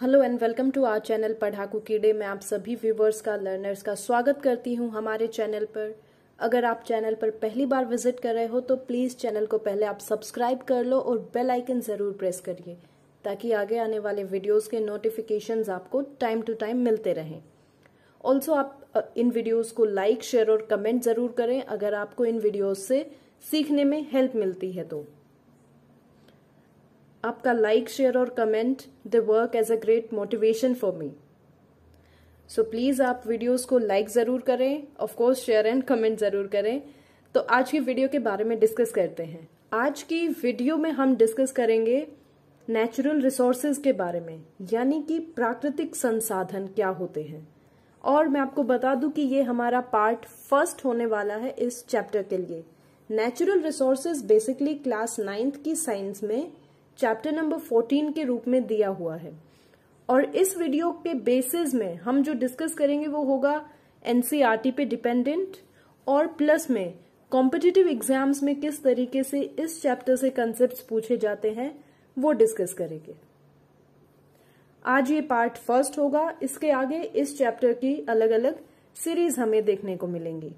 Hello and welcome to our channel Padhaku Keede मैं आप सभी व्यूवर्स का लर्नर्स का स्वागत करती हूँ हमारे चैनल पर अगर आप चैनल पर पहली बार विजिट कर रहे हो तो प्लीज़ चैनल को पहले आप सब्सक्राइब कर लो और बेल आइकन ज़रूर प्रेस करिए ताकि आगे आने वाले वीडियोस के नोटिफिकेशन आपको टाइम टू टाइम मिलते रहें ऑल्सो आप इन वीडियोज़ को लाइक शेयर और कमेंट ज़रूर करें अगर आपको इन वीडियोज़ से सीखने में हेल्प मिलती है तो आपका लाइक शेयर और comment the work as a great motivation for me so please आप वीडियोस को लाइक ज़रूर करें of course share and comment ज़रूर करें तो आज की वीडियो के बारे में डिस्कस करते हैं आज की वीडियो में हम डिस्कस करेंगे नेचुरल रिसोर्सेज के बारे में यानी कि प्राकृतिक संसाधन क्या होते हैं और मैं आपको बता दूं कि ये हमारा पार्ट फर्स्ट होने वाला है इस चैप्टर के लिए natural resources basically class ninth की साइंस में चैप्टर नंबर फोर्टीन के रूप में दिया हुआ है और इस वीडियो के बेसिस में हम जो डिस्कस करेंगे वो होगा एनसीईआरटी e पे डिपेंडेंट और प्लस में कॉम्पिटिटिव एग्जाम्स में किस तरीके से इस चैप्टर से कंसेप्ट पूछे जाते हैं वो डिस्कस करेंगे आज ये पार्ट फर्स्ट होगा इसके आगे इस चैप्टर की अलग अलग सीरीज हमें देखने को मिलेंगी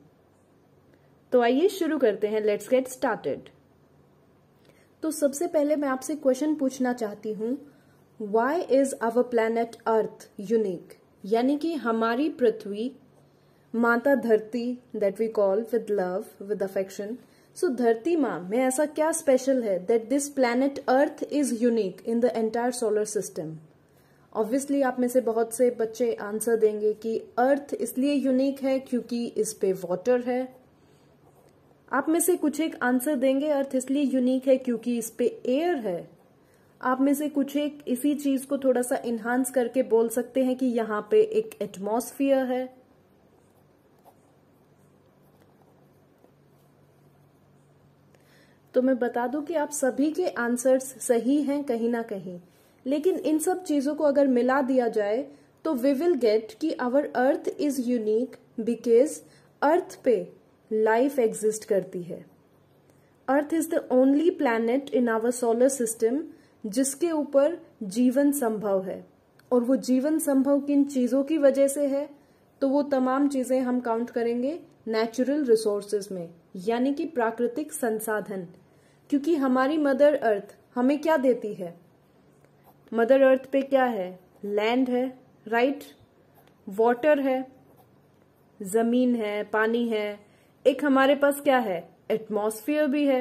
तो आइए शुरू करते हैं लेट्स गेट स्टार्टेड तो सबसे पहले मैं आपसे क्वेश्चन पूछना चाहती हूँ why is our planet earth unique यानी कि हमारी पृथ्वी माता धरती that we call with love with affection so धरती माँ में ऐसा क्या स्पेशल है that this planet earth is unique in the entire solar system obviously आप में से बहुत से बच्चे आंसर देंगे कि अर्थ इसलिए यूनिक है क्योंकि इस पे वाटर है आप में से कुछ एक आंसर देंगे अर्थ इसलिए यूनिक है क्योंकि इस पे एयर है आप में से कुछ एक इसी चीज को थोड़ा सा इन्हांस करके बोल सकते हैं कि यहां पे एक एटमोसफियर है तो मैं बता दूं कि आप सभी के आंसर्स सही हैं कहीं ना कहीं लेकिन इन सब चीजों को अगर मिला दिया जाए तो वी विल गेट कि our earth is unique because earth पे लाइफ एग्जिस्ट करती है earth is the only planet in our solar system जिसके ऊपर जीवन संभव है और वो जीवन संभव किन चीज़ों की वजह से है तो वो तमाम चीज़ें हम काउंट करेंगे नेचुरल रिसोर्सेज में यानी कि प्राकृतिक संसाधन क्योंकि हमारी मदर अर्थ हमें क्या देती है मदर अर्थ पे क्या है लैंड है राइट right? वाटर है ज़मीन है पानी है एक हमारे पास क्या है एटमोसफियर भी है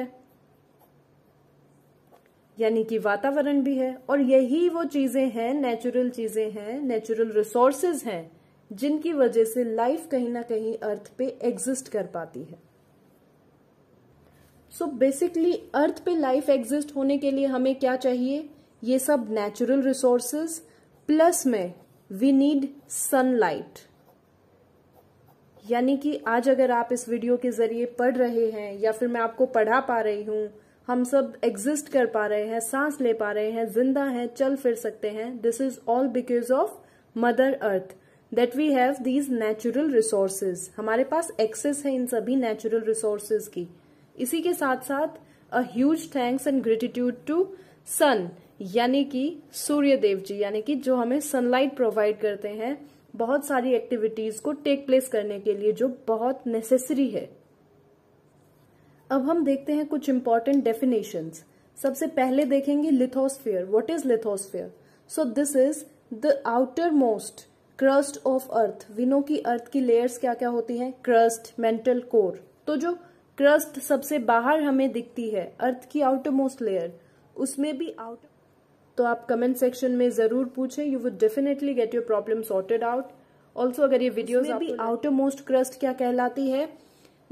यानी कि वातावरण भी है और यही वो चीजें हैं नेचुरल चीजें हैं नेचुरल रिसोर्सेज हैं जिनकी वजह से लाइफ कहीं ना कहीं अर्थ पे एग्जिस्ट कर पाती है सो बेसिकली अर्थ पे लाइफ एग्जिस्ट होने के लिए हमें क्या चाहिए ये सब नेचुरल रिसोर्सेज प्लस में वी नीड सनलाइट यानी कि आज अगर आप इस वीडियो के जरिए पढ़ रहे हैं या फिर मैं आपको पढ़ा पा रही हूँ हम सब एग्जिस्ट कर पा रहे हैं सांस ले पा रहे हैं जिंदा हैं चल फिर सकते हैं this is all because of mother earth that we have these natural resources हमारे पास एक्सेस है इन सभी नेचुरल रिसोर्सेज की इसी के साथ साथ a huge thanks and gratitude to sun यानी कि सूर्य देव जी यानी कि जो हमें सनलाइट प्रोवाइड करते हैं बहुत सारी एक्टिविटीज को टेक प्लेस करने के लिए जो बहुत नेसेसरी है अब हम देखते हैं कुछ इंपॉर्टेंट डेफिनेशन सबसे पहले देखेंगे lithosphere what is lithosphere so this is the outermost crust of earth विनो की अर्थ की लेयर्स क्या क्या होती हैं क्रस्ट मेंटल कोर तो जो क्रस्ट सबसे बाहर हमें दिखती है अर्थ की आउटर मोस्ट लेयर उसमें भी आउटर तो आप कमेंट सेक्शन में ज़रूर पूछें you would definitely get your problem sorted out also अगर ये वीडियो में भी आउटर मोस्ट क्रस्ट क्या कहलाती है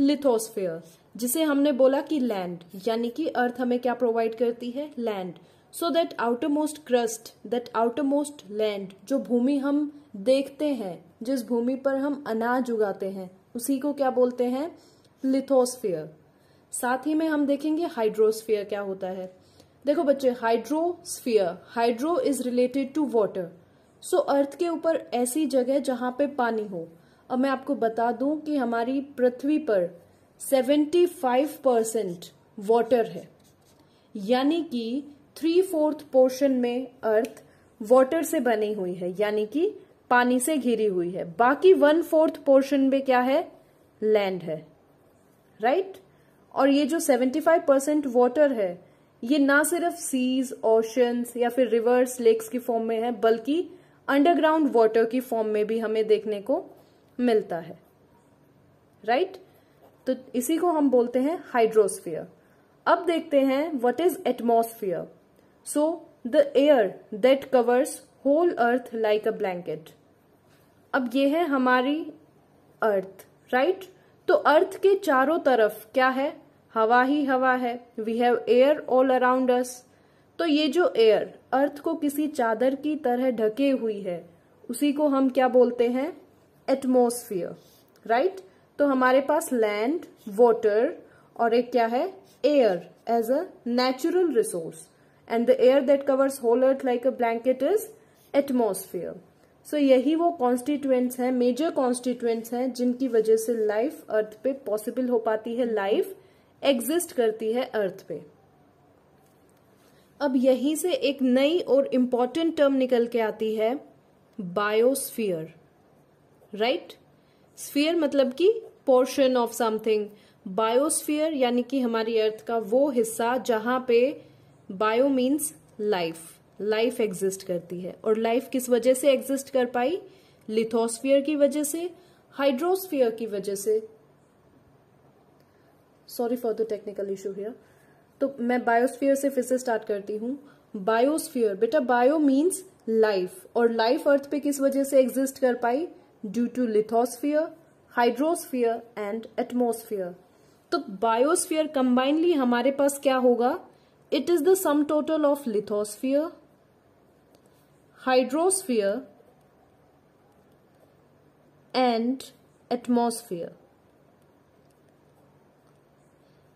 लिथोस्फेयर जिसे हमने बोला कि लैंड यानी कि अर्थ हमें क्या प्रोवाइड करती है land so that outermost crust that outermost land जो भूमि हम देखते हैं जिस भूमि पर हम अनाज उगाते हैं उसी को क्या बोलते हैं लिथोस्फियर साथ ही में हम देखेंगे हाइड्रोस्फियर क्या होता है देखो बच्चे hydrosphere hydro is related to water so earth के ऊपर ऐसी जगह जहां पे पानी हो अब मैं आपको बता दूं कि हमारी पृथ्वी पर 75 परसेंट वाटर है यानी कि थ्री फोर्थ पोर्शन में अर्थ वाटर से बनी हुई है यानी कि पानी से घिरी हुई है बाकी वन फोर्थ पोर्शन में क्या है लैंड है राइट right? और ये जो 75 परसेंट वॉटर है ये ना सिर्फ सीज ओशंस या फिर रिवर्स लेक्स की फॉर्म में है बल्कि अंडरग्राउंड वाटर की फॉर्म में भी हमें देखने को मिलता है राइट right? तो इसी को हम बोलते हैं हाइड्रोस्फियर अब देखते हैं what is atmosphere so the air that covers whole earth like a blanket अब ये है हमारी अर्थ राइट right? तो अर्थ के चारों तरफ क्या है हवा ही हवा है we have air all around us तो ये जो एयर अर्थ को किसी चादर की तरह ढके हुई है उसी को हम क्या बोलते हैं एटमोसफियर राइट तो हमारे पास लैंड वॉटर और एक क्या है air as a natural resource and the air that covers whole earth like a blanket is atmosphere so यही वो कॉन्स्टिट्यूएंट्स हैं मेजर कॉन्स्टिट्यूएंट्स हैं जिनकी वजह से लाइफ अर्थ पे पॉसिबल हो पाती है लाइफ एग्जिस्ट करती है अर्थ पे अब यहीं से एक नई और इंपॉर्टेंट टर्म निकल के आती है बायोस्फीयर राइट स्फीयर मतलब कि पोर्शन ऑफ समथिंग बायोस्फीयर यानी कि हमारी अर्थ का वो हिस्सा जहां पे bio means life life exist करती है और लाइफ किस वजह से एग्जिस्ट कर पाई लिथोस्फीयर की वजह से हाइड्रोस्फीयर की वजह से sorry for the technical issue here तो मैं बायोस्फीयर से फिर से स्टार्ट करती हूँ बायोस्फीयर बेटा बायो मीन्स लाइफ और लाइफ अर्थ पे किस वजह से एग्जिस्ट कर पाई due to lithosphere hydrosphere and atmosphere तो बायोस्फियर कंबाइनली हमारे पास क्या होगा it is the sum total of lithosphere hydrosphere and atmosphere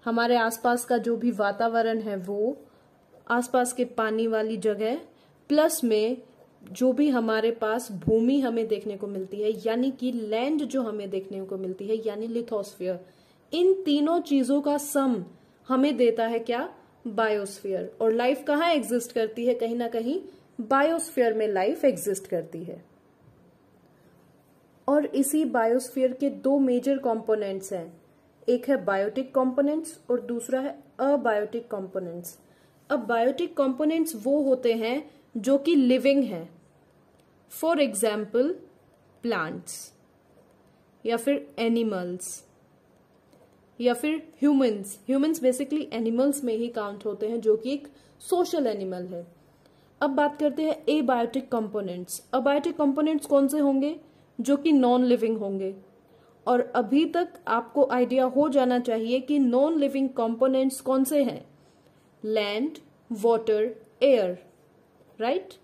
हमारे आसपास का जो भी वातावरण है वो आसपास के पानी वाली जगह प्लस में जो भी हमारे पास भूमि हमें देखने को मिलती है यानी कि लैंड जो हमें देखने को मिलती है यानी लिथोस्फियर इन तीनों चीजों का सम हमें देता है क्या बायोस्फियर और लाइफ कहाँ एग्जिस्ट करती है कहीं ना कहीं बायोस्फियर में लाइफ एग्जिस्ट करती है और इसी बायोस्फियर के दो मेजर कंपोनेंट्स हैं एक है बायोटिक कंपोनेंट्स और दूसरा है अबायोटिक कंपोनेंट्स अब बायोटिक कंपोनेंट्स वो होते हैं जो कि लिविंग हैं फॉर एग्जाम्पल प्लांट्स या फिर एनिमल्स या फिर ह्यूमंस ह्यूमंस बेसिकली एनिमल्स में ही काउंट होते हैं जो कि एक सोशल एनिमल है अब बात करते हैं abiotic components abiotic components कौन से होंगे जो कि नॉन लिविंग होंगे और अभी तक आपको आइडिया हो जाना चाहिए कि नॉन लिविंग कंपोनेंट्स कौन से हैं land water air right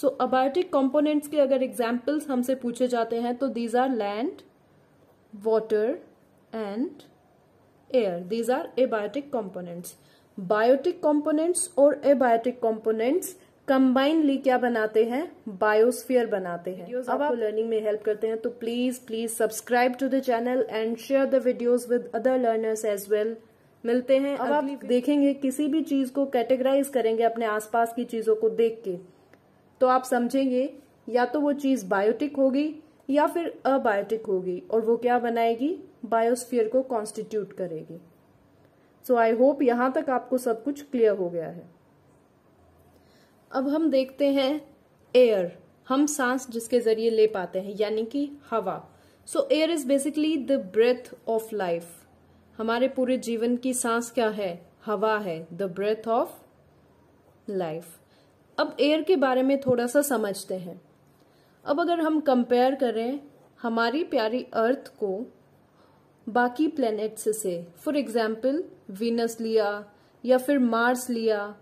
so abiotic components के अगर एग्जाम्पल्स हमसे पूछे जाते हैं तो these are land water and air these are abiotic components biotic components और एबायोटिक कंपोनेंट्स कंबाइनली क्या बनाते हैं बायोस्फीयर बनाते हैं अब आप लर्निंग में हेल्प करते हैं तो please please subscribe to the channel and share the videos with other learners as well मिलते हैं अब आप देखेंगे किसी भी चीज को कैटेगराइज करेंगे अपने आसपास की चीजों को देख के तो आप समझेंगे या तो वो चीज बायोटिक होगी या फिर अबायोटिक होगी और वो क्या बनाएगी बायोस्फीयर को कॉन्स्टिट्यूट करेगी सो आई होप यहां तक आपको सब कुछ क्लियर हो गया है अब हम देखते हैं एयर हम सांस जिसके जरिए ले पाते हैं यानी कि हवा so air is basically the breath of life हमारे पूरे जीवन की सांस क्या है हवा है द ब्रेथ ऑफ लाइफ अब एयर के बारे में थोड़ा सा समझते हैं अब अगर हम कंपेयर करें हमारी प्यारी अर्थ को बाकी प्लैनेट्स से फॉर एग्जाम्पल वीनस लिया या फिर मार्स लिया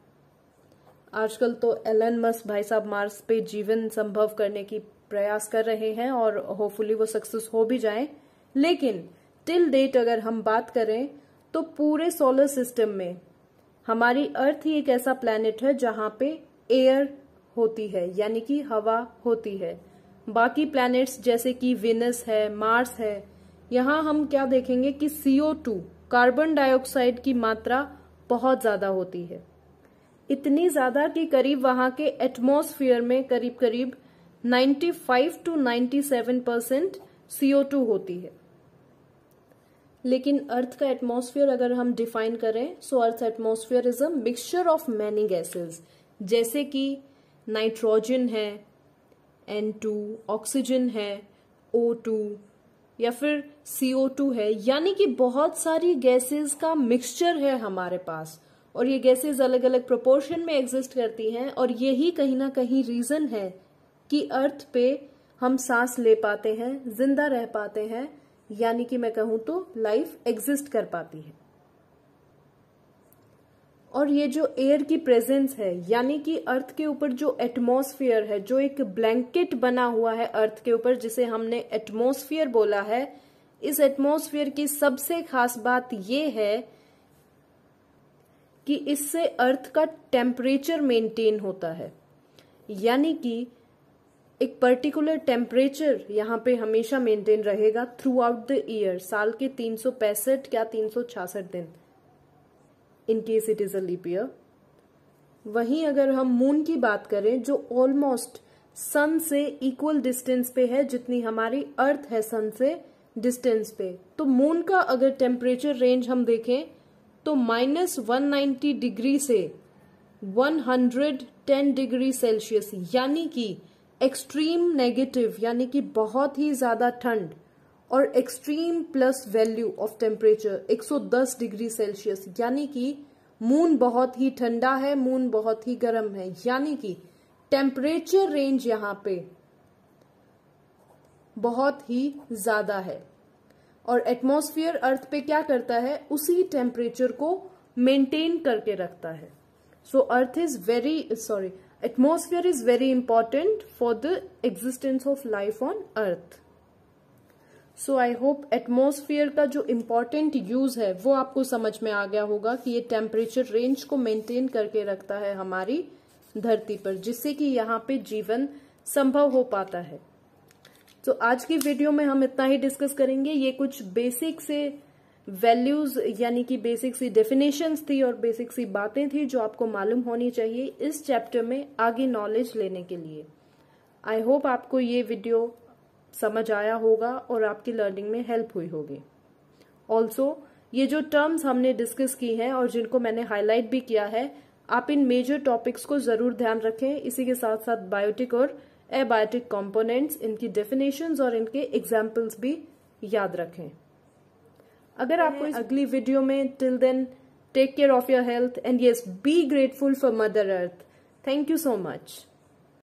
आजकल तो एलन मस्क भाई साहब मार्स पे जीवन संभव करने की प्रयास कर रहे हैं और होपफुली वो सक्सेस हो भी जाए लेकिन टिल डेट अगर हम बात करें तो पूरे सोलर सिस्टम में हमारी अर्थ ही एक ऐसा प्लेनेट है जहां पे एयर होती है यानी कि हवा होती है बाकी प्लैनेट्स जैसे कि विनस है मार्स है यहाँ हम क्या देखेंगे कि सीओ टू कार्बन डाइऑक्साइड की मात्रा बहुत ज्यादा होती है इतनी ज्यादा कि करीब वहां के एटमॉस्फेयर में करीब करीब 95 टू 97 परसेंट सीओ होती है लेकिन अर्थ का एटमॉस्फेयर अगर हम डिफाइन करें so earth atmosphere is a mixture of many gases जैसे कि नाइट्रोजन है एन टू ऑक्सीजन है ओ टू या फिर CO2 है यानी कि बहुत सारी गैसेस का मिक्सचर है हमारे पास और ये गैसेज अलग अलग प्रोपोर्शन में एग्जिस्ट करती हैं और यही कहीं ना कहीं रीज़न है कि अर्थ पे हम सांस ले पाते हैं जिंदा रह पाते हैं यानी कि मैं कहूं तो लाइफ एग्जिस्ट कर पाती है और ये जो एयर की प्रेजेंस है यानी कि अर्थ के ऊपर जो एटमोस्फियर है जो एक ब्लैंकेट बना हुआ है अर्थ के ऊपर जिसे हमने एटमोस्फियर बोला है इस एटमोस्फियर की सबसे खास बात यह है कि इससे अर्थ का टेम्परेचर मेंटेन होता है यानी कि एक पर्टिकुलर टेम्परेचर यहाँ पे हमेशा मेंटेन रहेगा थ्रू आउट द ईयर साल के तीन सौ पैंसठ या तीन सौ छियासठ दिन in case it is appear वहीं अगर हम मून की बात करें जो ऑलमोस्ट सन से इक्वल डिस्टेंस पे है जितनी हमारी अर्थ है सन से डिस्टेंस पे तो मून का अगर टेम्परेचर रेंज हम देखें तो माइनस वन डिग्री से 110 डिग्री सेल्सियस यानी कि एक्सट्रीम नेगेटिव यानी कि बहुत ही ज्यादा ठंड और extreme plus value of temperature 110 degree Celsius यानी कि मून बहुत ही ठंडा है मून बहुत ही गर्म है यानी कि टेम्परेचर रेंज यहाँ पे बहुत ही ज्यादा है और एटमॉस्फेयर अर्थ पे क्या करता है उसी टेम्परेचर को मेंटेन करके रखता है so earth is very sorry atmosphere is very important for the existence of life on earth so I hope atmosphere का जो इम्पोर्टेंट यूज है वो आपको समझ में आ गया होगा कि ये टेम्परेचर रेंज को मेंटेन करके रखता है हमारी धरती पर जिससे कि यहाँ पे जीवन संभव हो पाता है तो आज की वीडियो में हम इतना ही डिस्कस करेंगे ये कुछ बेसिक से वैल्यूज यानी कि बेसिक सी डेफिनेशन थी और बेसिक सी बातें थी जो आपको मालूम होनी चाहिए इस चैप्टर में आगे नॉलेज लेने के लिए आई होप आपको ये वीडियो समझ आया होगा और आपकी लर्निंग में हेल्प हुई होगी ऑल्सो ये जो टर्म्स हमने डिस्कस की हैं और जिनको मैंने हाईलाइट भी किया है आप इन मेजर टॉपिक्स को जरूर ध्यान रखें इसी के साथ साथ बायोटिक और एबायोटिक कंपोनेंट्स इनकी डेफिनेशंस और इनके एग्जाम्पल्स भी याद रखें अगर आपको इस अगली वीडियो में till then take care of your health and yes be grateful for mother earth thank you so much